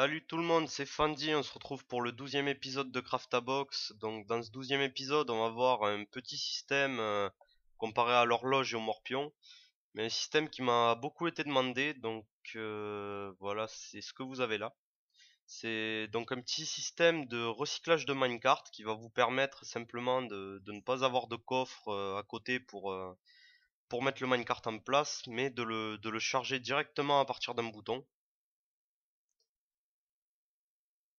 Salut tout le monde, c'est Fandy, on se retrouve pour le 12 épisode de Craftabox. Donc dans ce 12 épisode, on va voir un petit système euh, comparé à l'horloge et au morpion. Mais un système qui m'a beaucoup été demandé, donc euh, voilà, c'est ce que vous avez là. C'est donc un petit système de recyclage de minecart qui va vous permettre simplement de, ne pas avoir de coffre euh, à côté pour, pour mettre le minecart en place, mais de le charger directement à partir d'un bouton.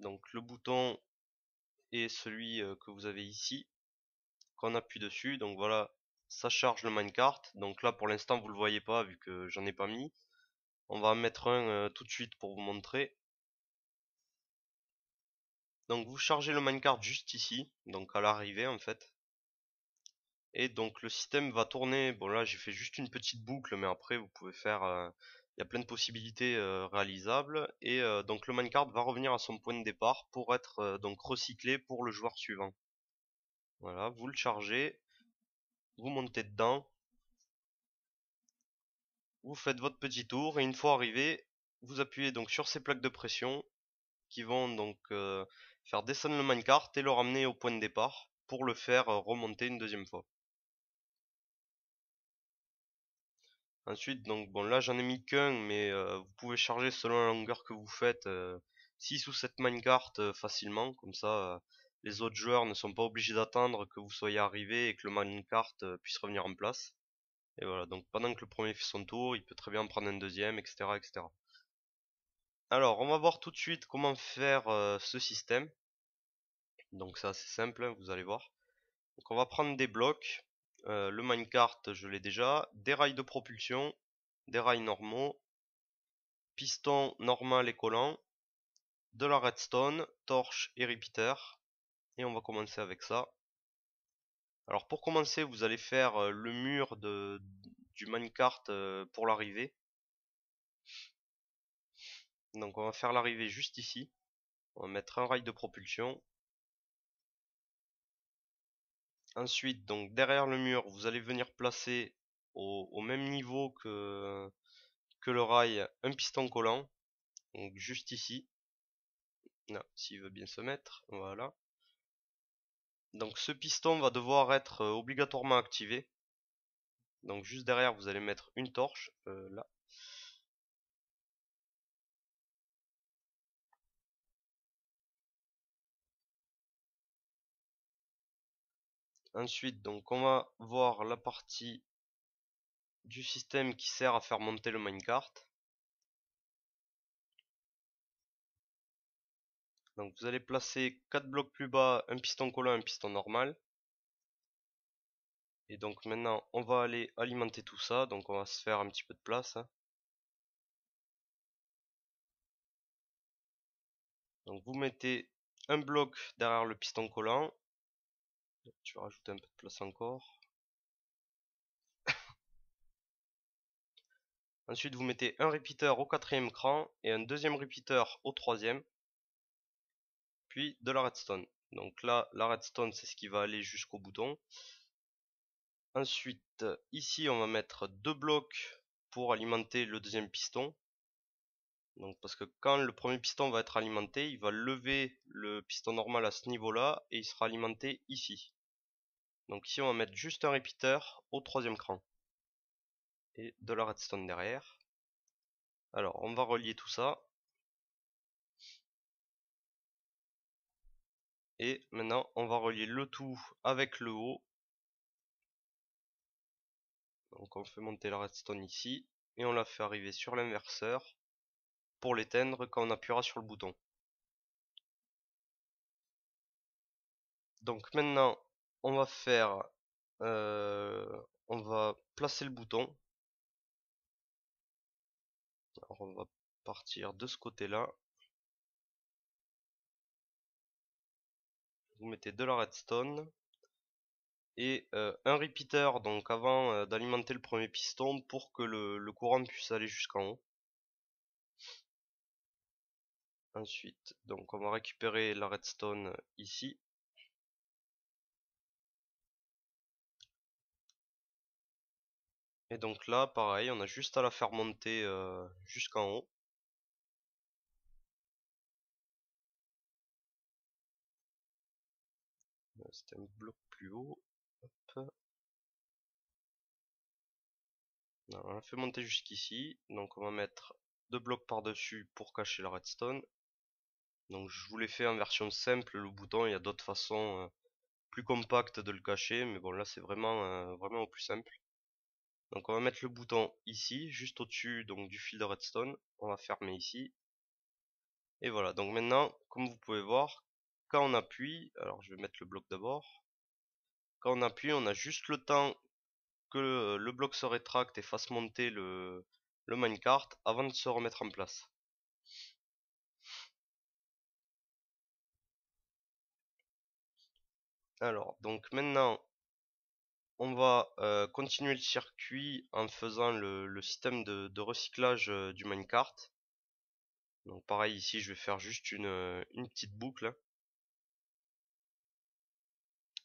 Donc le bouton est celui que vous avez ici, qu'on appuie dessus. Donc voilà, ça charge le minecart. Donc là pour l'instant vous le voyez pas vu que j'en ai pas mis. On va en mettre un tout de suite pour vous montrer. Donc vous chargez le minecart juste ici, donc à l'arrivée en fait. Et donc le système va tourner, bon là j'ai fait juste une petite boucle mais après vous pouvez faire il y a plein de possibilités euh, réalisables et euh, donc le minecart va revenir à son point de départ pour être euh, donc recyclé pour le joueur suivant. Voilà, vous le chargez, vous montez dedans, vous faites votre petit tour et une fois arrivé, vous appuyez donc sur ces plaques de pression qui vont donc faire descendre le minecart et le ramener au point de départ pour le faire remonter une deuxième fois. Ensuite, donc bon là j'en ai mis qu'un, mais euh, vous pouvez charger selon la longueur que vous faites 6 euh, ou 7 minecarts euh, facilement, comme ça les autres joueurs ne sont pas obligés d'attendre que vous soyez arrivé et que le minecart puisse revenir en place. Et voilà, donc pendant que le premier fait son tour, il peut très bien prendre un deuxième, etc. etc. Alors on va voir tout de suite comment faire ce système. Donc c'est assez simple, hein, vous allez voir. Donc on va prendre des blocs, euh, le minecart, je l'ai déjà. Des rails de propulsion, des rails normaux, piston normal et collant, de la redstone, torche et repeater. Et on va commencer avec ça. Alors pour commencer, vous allez faire euh, le mur du minecart euh, pour l'arrivée. Donc on va faire l'arrivée juste ici. On va mettre un rail de propulsion. Ensuite, donc derrière le mur, vous allez venir placer au, même niveau que, que le rail un piston collant. Donc juste ici. s'il veut bien se mettre, voilà. Donc ce piston va devoir être euh, obligatoirement activé. Donc juste derrière, vous allez mettre une torche, euh, là, Ensuite, donc on va voir la partie du système qui sert à faire monter le minecart. Donc vous allez placer 4 blocs plus bas, un piston collant, un piston normal. Et donc maintenant on va aller alimenter tout ça, donc on va se faire un petit peu de place. Hein. Donc vous mettez un bloc derrière le piston collant tu vas rajouter un peu de place encore. Ensuite, vous mettez un repeater au quatrième cran et un deuxième repeater au troisième. Puis de la redstone. Donc là, la redstone, c'est ce qui va aller jusqu'au bouton. Ensuite, ici, on va mettre deux blocs pour alimenter le deuxième piston. Donc parce que quand le premier piston va être alimenté, il va lever le piston normal à ce niveau-là et il sera alimenté ici. Donc ici on va mettre juste un repeater au troisième cran. Et de la redstone derrière. Alors on va relier tout ça. Et maintenant on va relier le tout avec le haut. Donc on fait monter la redstone ici. Et on la fait arriver sur l'inverseur pour l'éteindre quand on appuiera sur le bouton. Donc maintenant on va faire euh, on va placer le bouton alors on va partir de ce côté là vous mettez de la redstone et euh, un repeater donc avant euh, d'alimenter le premier piston pour que le, le courant puisse aller jusqu'en haut ensuite donc on va récupérer la redstone ici Et donc là, pareil, on a juste à la faire monter euh, jusqu'en haut. Euh, c'était un bloc plus haut. on l'a fait monter jusqu'ici. Donc on va mettre deux blocs par-dessus pour cacher la redstone. Donc je vous l'ai fait en version simple, le bouton, il y a d'autres façons euh, plus compactes de le cacher. Mais bon là c'est vraiment, vraiment au plus simple. Donc on va mettre le bouton ici, juste au-dessus donc du fil de redstone. On va fermer ici. Et voilà, donc maintenant, comme vous pouvez voir, quand on appuie, alors je vais mettre le bloc d'abord. Quand on appuie, on a juste le temps que le, bloc se rétracte et fasse monter le, le minecart avant de se remettre en place. Alors, donc maintenant, on va euh, continuer le circuit en faisant le, système de, recyclage euh, du minecart. Donc pareil ici je vais faire juste une, euh, petite boucle.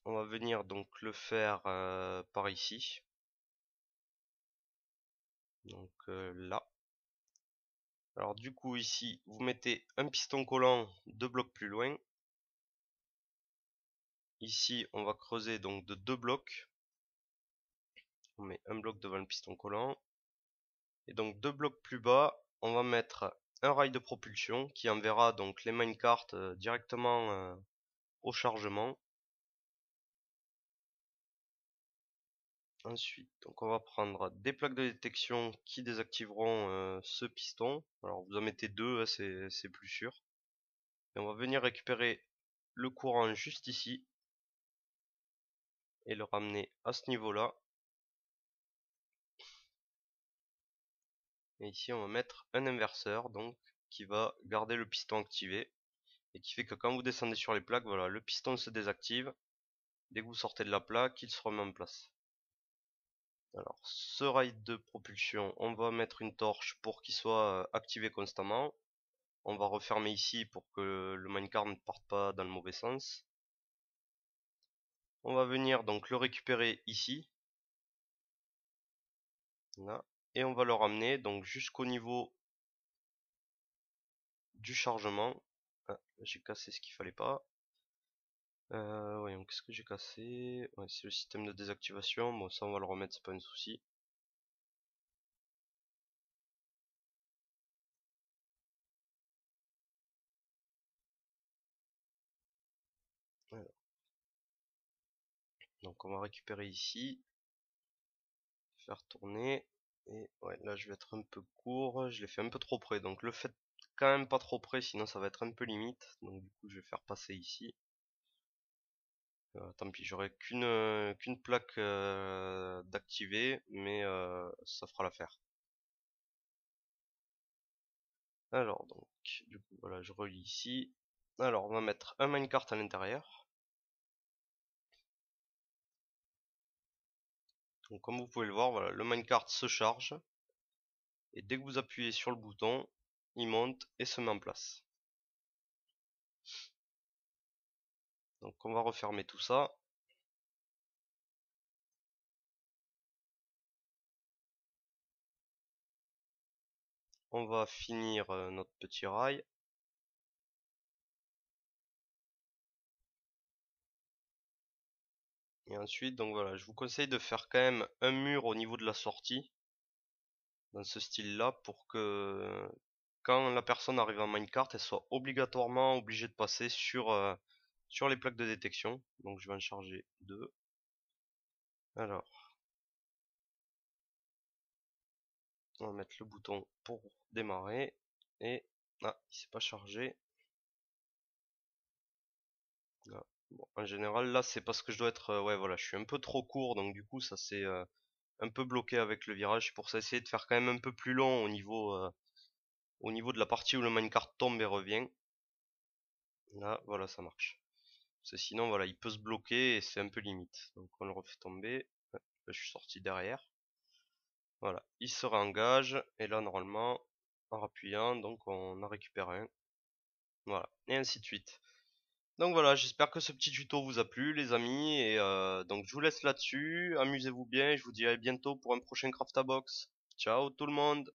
On va venir donc le faire par ici. Donc là. Alors du coup ici vous mettez un piston collant deux blocs plus loin. Ici on va creuser donc de deux blocs on met un bloc devant le piston collant. Et donc deux blocs plus bas, on va mettre un rail de propulsion qui enverra donc les minecarts euh, directement euh, au chargement. Ensuite, donc on va prendre des plaques de détection qui désactiveront euh, ce piston. Alors vous en mettez deux, hein, c'est plus sûr. Et on va venir récupérer le courant juste ici et le ramener à ce niveau-là. et ici on va mettre un inverseur donc qui va garder le piston activé et qui fait que quand vous descendez sur les plaques voilà le piston se désactive dès que vous sortez de la plaque il se remet en place alors ce rail de propulsion on va mettre une torche pour qu'il soit euh, activé constamment on va refermer ici pour que le minecart ne parte pas dans le mauvais sens on va venir donc le récupérer ici là et on va le ramener donc jusqu'au niveau du chargement. Ah, j'ai cassé ce qu'il fallait pas. voyons, euh, qu'est-ce que j'ai cassé C'est le système de désactivation. Bon, ça on va le remettre, c'est pas un souci. Donc on va récupérer ici, faire tourner, et ouais, là je vais être un peu court, je l'ai fait un peu trop près, donc le fait quand même pas trop près, sinon ça va être un peu limite, donc du coup je vais faire passer ici. Euh, tant pis, j'aurai qu'une euh, qu'une plaque euh, d'activer, mais ça fera l'affaire. Alors donc, du coup voilà, je relis ici. Alors on va mettre un minecart à l'intérieur. Donc comme vous pouvez le voir, le minecart se charge. Et dès que vous appuyez sur le bouton, il monte et se met en place. Donc on va refermer tout ça. On va finir euh, notre petit rail. Et ensuite, donc voilà, je vous conseille de faire quand même un mur au niveau de la sortie, dans ce style-là, pour que quand la personne arrive en minecart, elle soit obligatoirement obligée de passer sur, euh, sur les plaques de détection. Donc je vais en charger deux. Alors, on va mettre le bouton pour démarrer. Et, ah, il s'est pas chargé. en général, là, c'est parce que je dois être... Euh, ouais, voilà, je suis un peu trop court, donc du coup, ça s'est euh, un peu bloqué avec le virage. pour ça essayer de faire quand même un peu plus long au niveau, euh, au niveau de la partie où le minecart tombe et revient. Là, voilà, ça marche. Parce que sinon, voilà, il peut se bloquer et c'est un peu limite. Donc on le refait tomber. Là, je suis sorti derrière. Voilà, il se réengage. Et là, normalement, en appuyant donc on a récupéré un. Voilà, et ainsi de suite. Donc voilà, j'espère que ce petit tuto vous a plu les amis, et euh, donc je vous laisse là-dessus, amusez-vous bien, et je vous dis à bientôt pour un prochain Craftabox. Ciao tout le monde